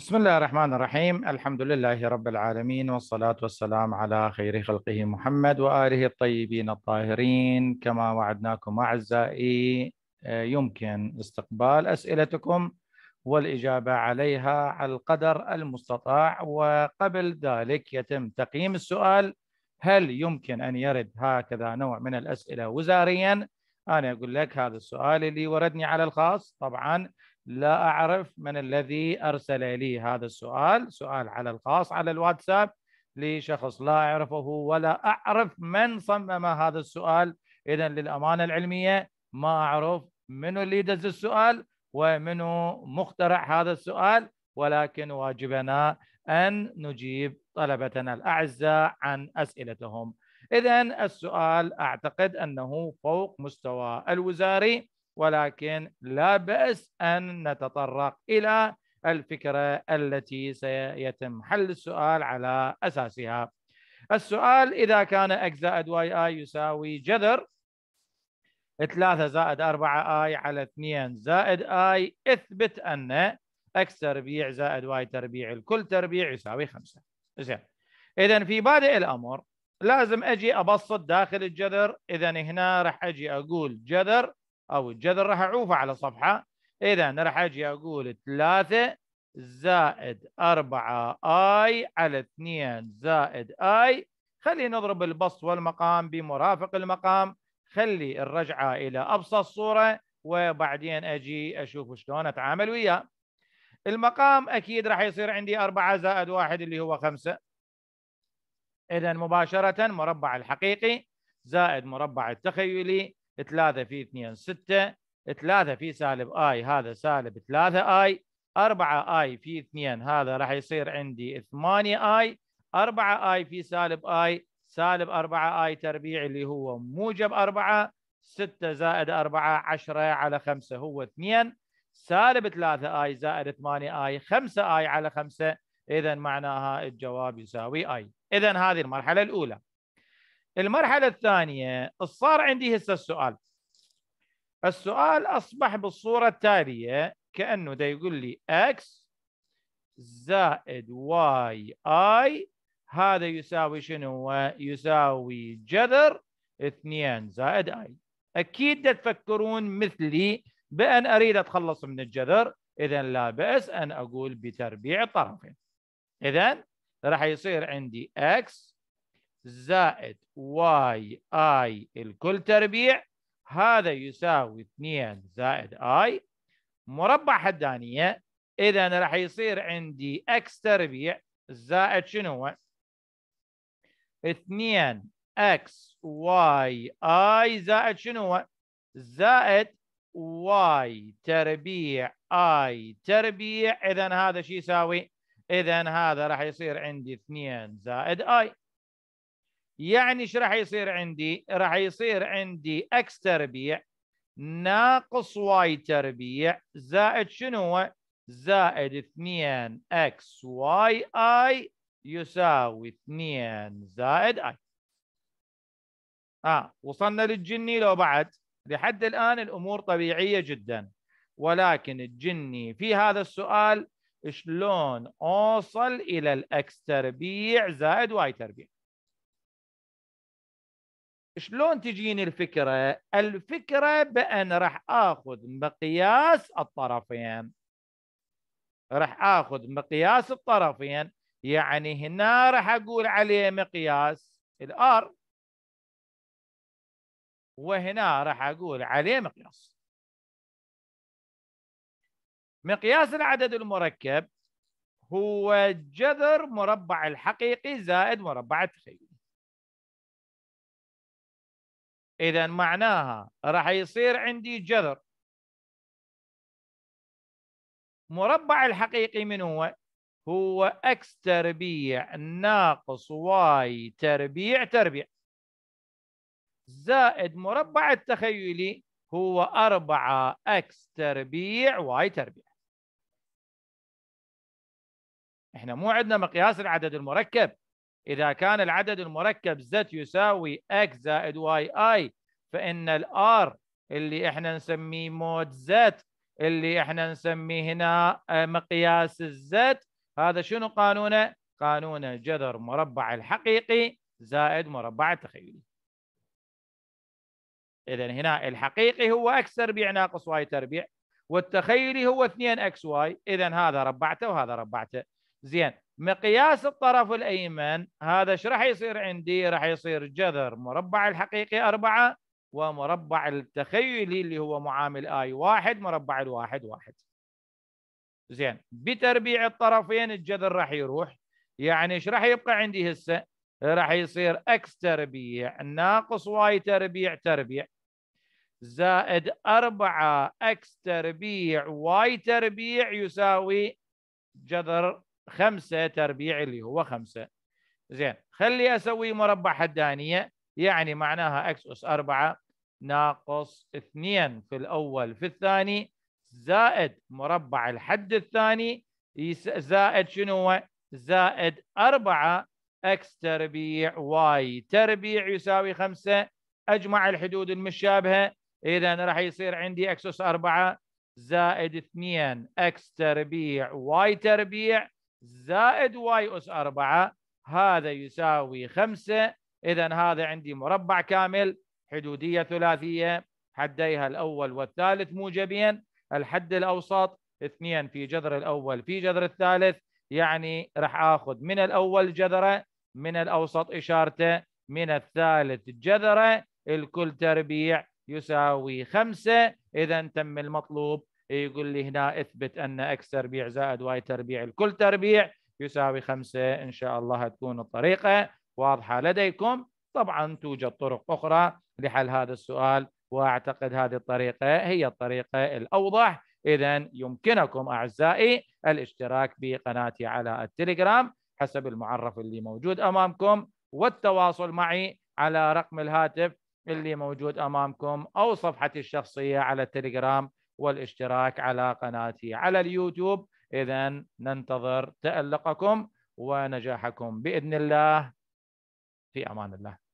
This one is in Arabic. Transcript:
بسم الله الرحمن الرحيم الحمد لله رب العالمين والصلاة والسلام على خير خلقه محمد وآله الطيبين الطاهرين كما وعدناكم أعزائي يمكن استقبال أسئلتكم والإجابة عليها على القدر المستطاع وقبل ذلك يتم تقييم السؤال هل يمكن أن يرد هكذا نوع من الأسئلة وزاريا أنا أقول لك هذا السؤال اللي وردني على الخاص طبعاً لا أعرف من الذي أرسل لي هذا السؤال سؤال على الخاص على الواتساب لشخص لا أعرفه ولا أعرف من صمم هذا السؤال إذا للأمانة العلمية ما أعرف من اللي دز السؤال ومنو مخترع هذا السؤال ولكن واجبنا أن نجيب طلبتنا الأعزاء عن أسئلتهم إذا السؤال أعتقد أنه فوق مستوى الوزاري ولكن لا بأس أن نتطرق إلى الفكرة التي سيتم حل السؤال على أساسها السؤال إذا كان زائد واي آي يساوي جذر 3 زائد 4 آي على 2 زائد آي اثبت أن اكس تربيع زائد واي تربيع الكل تربيع يساوي 5 زين إذا في بادئ الأمر لازم أجي أبسط داخل الجذر إذا هنا راح أجي أقول جذر او الجذر راح اعوفه على صفحه اذا راح اجي اقول 3 زائد 4 اي على 2 زائد اي خلي نضرب البسط والمقام بمرافق المقام خلي الرجعه الى ابسط صوره وبعدين اجي اشوف شلون اتعامل وياه المقام اكيد راح يصير عندي 4 زائد 1 اللي هو 5 اذا مباشره مربع الحقيقي زائد مربع التخيلي 3 في 2 6 3 في سالب اي هذا سالب 3 اي 4 اي في 2 هذا راح يصير عندي 8 اي 4 اي في سالب اي سالب 4 اي تربيع اللي هو موجب 4 6 زائد 4 10 على 5 هو 2 سالب 3 اي زائد 8 اي 5 اي على 5 اذا معناها الجواب يساوي اي اذا هذه المرحله الاولى المرحله الثانيه صار عندي هسه السؤال السؤال اصبح بالصوره التاليه كانه ده يقول لي x زائد واي اي هذا يساوي شنو؟ يساوي جذر 2 زائد اي اكيد تفكرون مثلي بان اريد اتخلص من الجذر اذا لا باس ان اقول بتربيع الطرفين اذا راح يصير عندي x زائد واي اي الكل تربيع هذا يساوي 2 زائد اي مربع حدانيه اذا راح يصير عندي اكس تربيع زائد شنو هو؟ 2 اكس واي اي زائد شنو هو؟ زائد واي تربيع اي تربيع اذا هذا شو يساوي؟ اذا هذا راح يصير عندي 2 زائد اي يعني ايش راح يصير عندي؟ راح يصير عندي اكس تربيع ناقص واي تربيع زائد شنو زائد 2 اكس واي اي يساوي 2 زائد اي. اه وصلنا للجني لو بعد لحد الان الامور طبيعيه جدا ولكن الجني في هذا السؤال شلون اوصل الى الاكس تربيع زائد واي تربيع. شلون تجيني الفكره؟ الفكره بان راح اخذ مقياس الطرفين راح اخذ مقياس الطرفين يعني هنا راح اقول عليه مقياس الار وهنا راح اقول عليه مقياس مقياس العدد المركب هو جذر مربع الحقيقي زائد مربع التخيل اذا معناها راح يصير عندي جذر مربع الحقيقي من هو هو x تربيع ناقص y تربيع تربيع زائد مربع التخيلي هو 4 x تربيع y تربيع احنا مو عندنا مقياس العدد المركب إذا كان العدد المركب Z يساوي X زائد YI فإن R اللي إحنا نسميه مود Z اللي إحنا نسميه هنا آه، مقياس Z هذا شنو قانونه؟ قانونه جذر مربع الحقيقي زائد مربع التخيلي إذا هنا الحقيقي هو X تربيع ناقص Y تربيع والتخيلي هو 2 XY إذا هذا ربعته وهذا ربعته زين مقياس الطرف الأيمن هذا ايش راح يصير عندي راح يصير جذر مربع الحقيقي أربعة ومربع التخيلي اللي هو معامل آي واحد مربع الواحد واحد زين بتربيع الطرفين الجذر راح يروح يعني ايش راح يبقى عندي هسه راح يصير اكس تربيع ناقص واي تربيع تربيع زائد 4 اكس تربيع واي تربيع يساوي جذر خمسة تربيع اللي هو خمسة زين خلي أسوي مربع حدانية يعني معناها X أس أربعة ناقص اثنين في الأول في الثاني زائد مربع الحد الثاني زائد شنو هو؟ زائد أربعة X تربيع Y تربيع يساوي خمسة أجمع الحدود المشابهة إذا راح يصير عندي X أس أربعة زائد اثنين X تربيع Y تربيع زائد واي أس 4 هذا يساوي 5 إذا هذا عندي مربع كامل حدودية ثلاثية حديها الأول والثالث موجبين الحد الأوسط اثنين في جذر الأول في جذر الثالث يعني راح آخذ من الأول جذرة من الأوسط إشارته من الثالث جذرة الكل تربيع يساوي خمسة إذا تم المطلوب يقول لي هنا اثبت ان اكس تربيع زائد واي تربيع الكل تربيع يساوي خمسة ان شاء الله تكون الطريقة واضحة لديكم طبعا توجد طرق اخرى لحل هذا السؤال واعتقد هذه الطريقة هي الطريقة الاوضح اذا يمكنكم اعزائي الاشتراك بقناتي على التليجرام حسب المعرف اللي موجود امامكم والتواصل معي على رقم الهاتف اللي موجود امامكم او صفحتي الشخصيه على التليجرام والاشتراك على قناتي على اليوتيوب إذا ننتظر تألقكم ونجاحكم بإذن الله في أمان الله